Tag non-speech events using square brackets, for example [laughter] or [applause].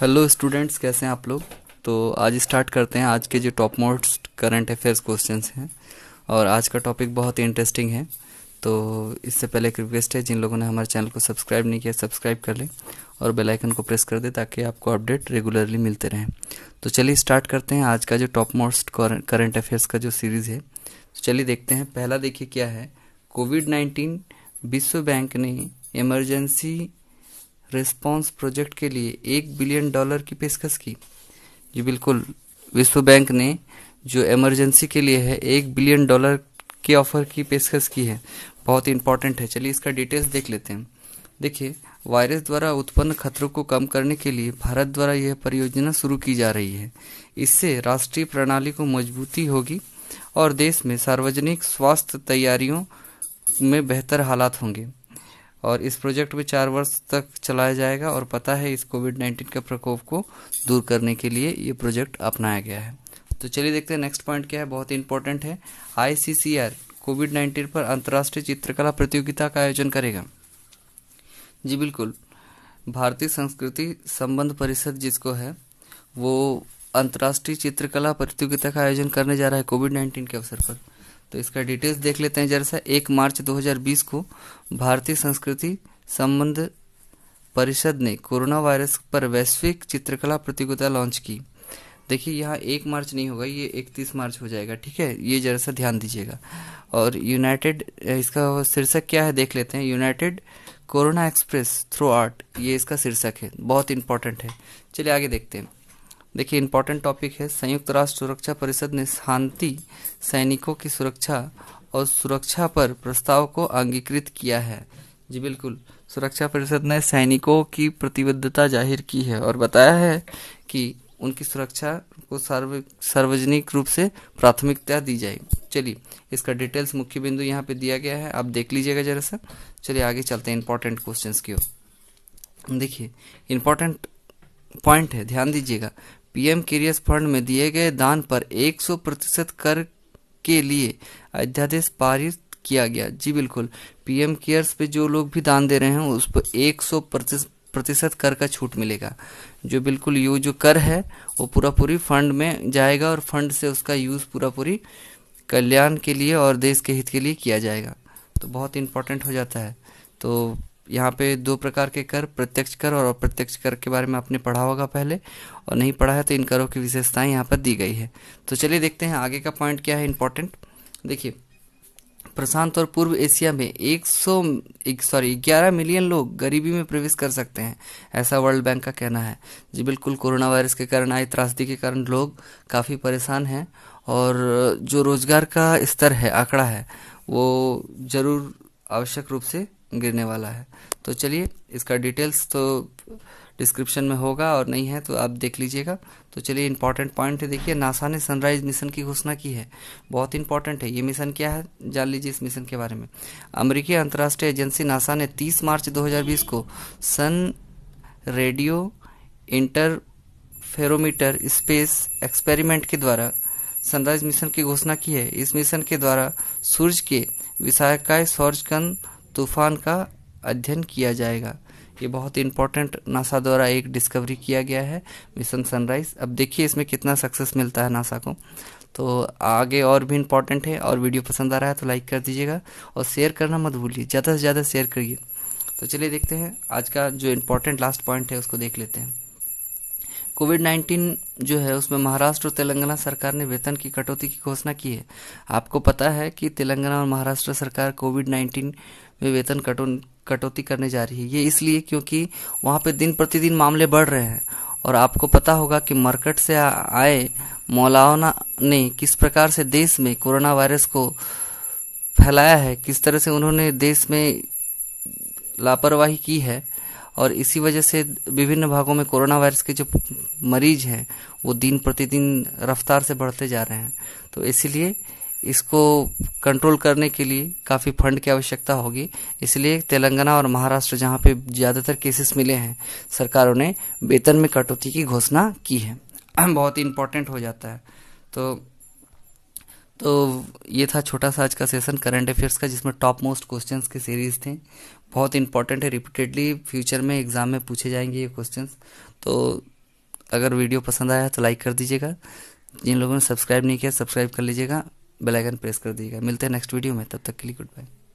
hello students कैसे हैं आप लोग तो आज स्टार्ट करते हैं आज के जो top most current affairs question हैं और आज का टॉपिक बहुत ही इंटरेस्टिंग है तो इससे पहले एक रिक्वेस्ट है जिन लोगों ने हमारे चैनल को सब्सक्राइब नहीं किया सब्सक्राइब कर लें और बेल आइकन को प्रेस कर दें ताकि आपको अपडेट रेगुलरली मिलते रहें तो चलिए स्टार्ट करते हैं आज का जो टॉप मोस्ट करंट अफेयर्स का जो सीरीज़ है तो चलिए देखते हैं पहला देखिए क्या है कोविड नाइन्टीन विश्व बैंक ने इमरजेंसी रिस्पॉन्स प्रोजेक्ट के लिए एक बिलियन डॉलर की पेशकश की जी बिल्कुल विश्व बैंक ने जो इमरजेंसी के लिए है एक बिलियन डॉलर के ऑफर की पेशकश की है बहुत इंपॉर्टेंट है चलिए इसका डिटेल्स देख लेते हैं देखिए वायरस द्वारा उत्पन्न खतरों को कम करने के लिए भारत द्वारा यह परियोजना शुरू की जा रही है इससे राष्ट्रीय प्रणाली को मजबूती होगी और देश में सार्वजनिक स्वास्थ्य तैयारियों में बेहतर हालात होंगे और इस प्रोजेक्ट में चार वर्ष तक चलाया जाएगा और पता है इस कोविड नाइन्टीन के प्रकोप को दूर करने के लिए ये प्रोजेक्ट अपनाया गया है तो चलिए देखते हैं नेक्स्ट पॉइंट क्या है बहुत ही इंपॉर्टेंट है आईसीसीआर कोविड नाइन्टीन पर अंतर्राष्ट्रीय चित्रकला प्रतियोगिता का आयोजन करेगा जी बिल्कुल भारतीय संस्कृति संबंध परिषद जिसको है वो अंतर्राष्ट्रीय चित्रकला प्रतियोगिता का आयोजन करने जा रहा है कोविड नाइन्टीन के अवसर पर तो इसका डिटेल्स देख लेते हैं जरा सा एक मार्च 2020 को भारतीय संस्कृति संबंध परिषद ने कोरोना वायरस पर वैश्विक चित्रकला प्रतियोगिता लॉन्च की देखिए यहाँ एक मार्च नहीं होगा ये इकतीस मार्च हो जाएगा ठीक है ये जरा सा ध्यान दीजिएगा और यूनाइटेड इसका शीर्षक क्या है देख लेते हैं united corona express through art ये इसका शीर्षक है बहुत इंपॉर्टेंट है चलिए आगे देखते हैं देखिए इंपॉर्टेंट टॉपिक है संयुक्त राष्ट्र सुरक्षा परिषद ने शांति सैनिकों की सुरक्षा और सुरक्षा पर प्रस्ताव को अंगीकृत किया है जी बिल्कुल सुरक्षा परिषद ने सैनिकों की प्रतिबद्धता जाहिर की है और बताया है कि उनकी सुरक्षा को सार्व सार्वजनिक रूप से प्राथमिकता दी जाए चलिए इसका डिटेल्स मुख्य बिंदु यहाँ पे दिया गया है आप देख लीजिएगा जरा सा चलिए आगे चलते हैं इंपॉर्टेंट क्वेश्चन की ओर देखिए इंपॉर्टेंट पॉइंट है ध्यान दीजिएगा पीएम केयर्स फंड में दिए गए दान पर 100 प्रतिशत कर के लिए अध्यादेश पारित किया गया जी बिल्कुल पीएम केयर्स पे जो लोग भी दान दे रहे हैं उस पर एक सौ प्रतिशत कर का छूट मिलेगा जो बिल्कुल यू जो कर है वो पूरा पूरी फंड में जाएगा और फंड से उसका यूज़ पूरा पूरी कल्याण के लिए और देश के हित के लिए किया जाएगा तो बहुत इंपॉर्टेंट हो जाता है तो यहाँ पे दो प्रकार के कर प्रत्यक्ष कर और अप्रत्यक्ष कर के बारे में आपने पढ़ा होगा पहले और नहीं पढ़ा है तो इन करों की विशेषताएं यहाँ पर दी गई है तो चलिए देखते हैं आगे का पॉइंट क्या है इंपॉर्टेंट देखिए प्रशांत और पूर्व एशिया में 100 सॉरी 11 मिलियन लोग गरीबी में प्रवेश कर सकते हैं ऐसा वर्ल्ड बैंक का कहना है जी बिल्कुल कोरोना वायरस के कारण आई त्रासदी के कारण लोग काफ़ी परेशान हैं और जो रोज़गार का स्तर है आंकड़ा है वो ज़रूर आवश्यक रूप से गिरने वाला है तो चलिए इसका डिटेल्स तो डिस्क्रिप्शन में होगा और नहीं है तो आप देख लीजिएगा तो चलिए इंपॉर्टेंट पॉइंट है देखिए नासा ने सनराइज मिशन की घोषणा की है बहुत इंपॉर्टेंट है ये मिशन क्या है जान लीजिए इस मिशन के बारे में अमेरिकी अंतर्राष्ट्रीय एजेंसी नासा ने 30 मार्च 2020 को sun radio interferometer space experiment के द्वारा सनराइज मिशन की घोषणा की है इस मिशन के द्वारा सूर्य के विषायकाय सौरजकंद तूफान का अध्ययन किया जाएगा ये बहुत इंपॉर्टेंट नासा द्वारा एक डिस्कवरी किया गया है मिशन सनराइज अब देखिए इसमें कितना सक्सेस मिलता है नासा को तो आगे और भी इम्पॉर्टेंट है और वीडियो पसंद आ रहा है तो लाइक कर दीजिएगा और शेयर करना मत भूलिए ज़्यादा से ज़्यादा शेयर करिए तो चलिए देखते हैं आज का जो इम्पोर्टेंट लास्ट पॉइंट है उसको देख लेते हैं कोविड 19 जो है उसमें महाराष्ट्र और तेलंगाना सरकार ने वेतन की कटौती की घोषणा की है आपको पता है कि तेलंगाना और महाराष्ट्र सरकार कोविड नाइन्टीन में वेतन कटौन कटौती करने जा रही है ये इसलिए क्योंकि वहाँ पे दिन प्रतिदिन मामले बढ़ रहे हैं और आपको पता होगा कि मार्केट से आए मौलाना ने किस प्रकार से देश में कोरोना वायरस को फैलाया है किस तरह से उन्होंने देश में लापरवाही की है और इसी वजह से विभिन्न भागों में कोरोना वायरस के जो मरीज हैं वो दिन प्रतिदिन रफ्तार से बढ़ते जा रहे हैं तो इसीलिए इसको कंट्रोल करने के लिए काफ़ी फंड की आवश्यकता होगी इसलिए तेलंगाना और महाराष्ट्र जहाँ पे ज़्यादातर केसेस मिले हैं सरकारों ने वेतन में कटौती की घोषणा की है [clears throat] बहुत ही इम्पोर्टेंट हो जाता है तो तो ये था छोटा सा आज का सेशन करंट अफेयर्स का जिसमें टॉप मोस्ट क्वेश्चन की सीरीज़ थे बहुत इंपॉर्टेंट है रिपीटेडली फ्यूचर में एग्ज़ाम में पूछे जाएंगे ये क्वेश्चन तो अगर वीडियो पसंद आया तो लाइक कर दीजिएगा जिन लोगों ने सब्सक्राइब नहीं किया सब्सक्राइब कर लीजिएगा बेल आइकन प्रेस कर दीजिएगा मिलते हैं नेक्स्ट वीडियो में तब तक के लिए गुड बाय